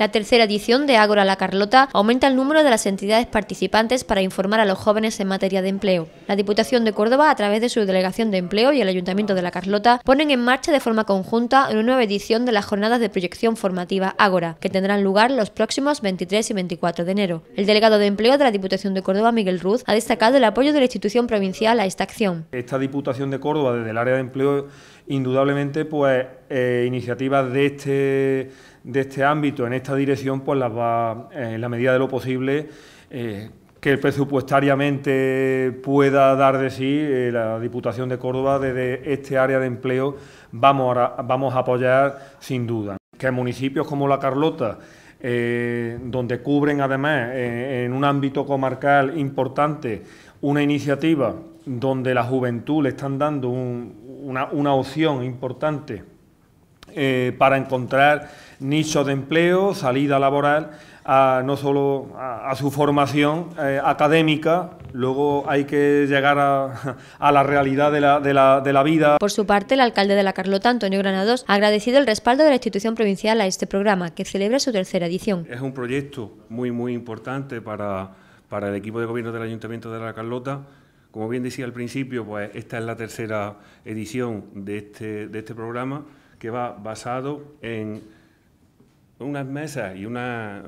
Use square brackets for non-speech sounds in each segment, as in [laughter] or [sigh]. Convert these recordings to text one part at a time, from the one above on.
La tercera edición de Ágora La Carlota aumenta el número de las entidades participantes para informar a los jóvenes en materia de empleo. La Diputación de Córdoba, a través de su Delegación de Empleo y el Ayuntamiento de La Carlota, ponen en marcha de forma conjunta una nueva edición de las jornadas de proyección formativa Ágora, que tendrán lugar los próximos 23 y 24 de enero. El delegado de Empleo de la Diputación de Córdoba, Miguel Ruz, ha destacado el apoyo de la institución provincial a esta acción. Esta Diputación de Córdoba, desde el área de empleo, indudablemente pues eh, iniciativas de este, de este ámbito en esta dirección pues las va eh, en la medida de lo posible eh, que presupuestariamente pueda dar de sí la Diputación de Córdoba desde este área de empleo vamos a, vamos a apoyar sin duda que municipios como La Carlota donde cubren además en un ámbito comarcal importante una iniciativa donde la juventud le están dando un, una, opción importante eh, para encontrar nichos de empleo, salida laboral, no solo a, su formación eh, académica, luego hay que llegar a, [laughs] la realidad de la, de la, vida. Por su parte, el alcalde de La Carlota, Antonio Granados, ha agradecido el respaldo de la institución provincial a este programa, que celebra su tercera edición. Es un proyecto muy, muy importante para, para el equipo de gobierno del Ayuntamiento de La Carlota, como bien decía al principio, pues esta es la tercera edición de este, de este programa que va basado en unas mesas y una,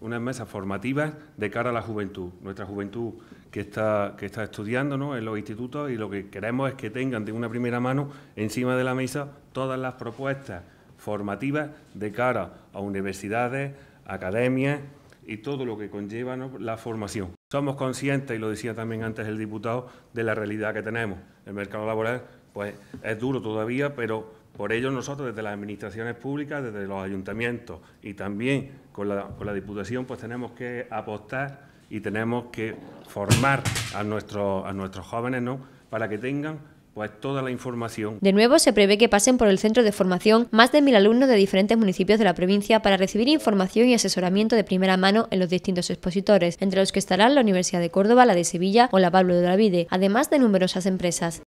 unas mesas formativas de cara a la juventud, nuestra juventud que está, que estudiando en los institutos y lo que queremos es que tengan de una primera mano encima de la mesa todas las propuestas formativas de cara a universidades, academias y todo lo que conlleva la formación somos conscientes, y lo decía también antes el diputado, de la realidad que tenemos. El mercado laboral pues, es duro todavía, pero por ello nosotros desde las administraciones públicas, desde los ayuntamientos y también con la, con la Diputación, pues tenemos que apostar y tenemos que formar a, nuestros a nuestros jóvenes ¿no? para que tengan pues, de nuevo, se prevé que pasen por el centro de formación más de mil alumnos de diferentes municipios de la provincia para recibir información y asesoramiento de primera mano en los distintos expositores, entre los que estarán la Universidad de Córdoba, la de Sevilla o la Pablo de Olavide, además de numerosas empresas.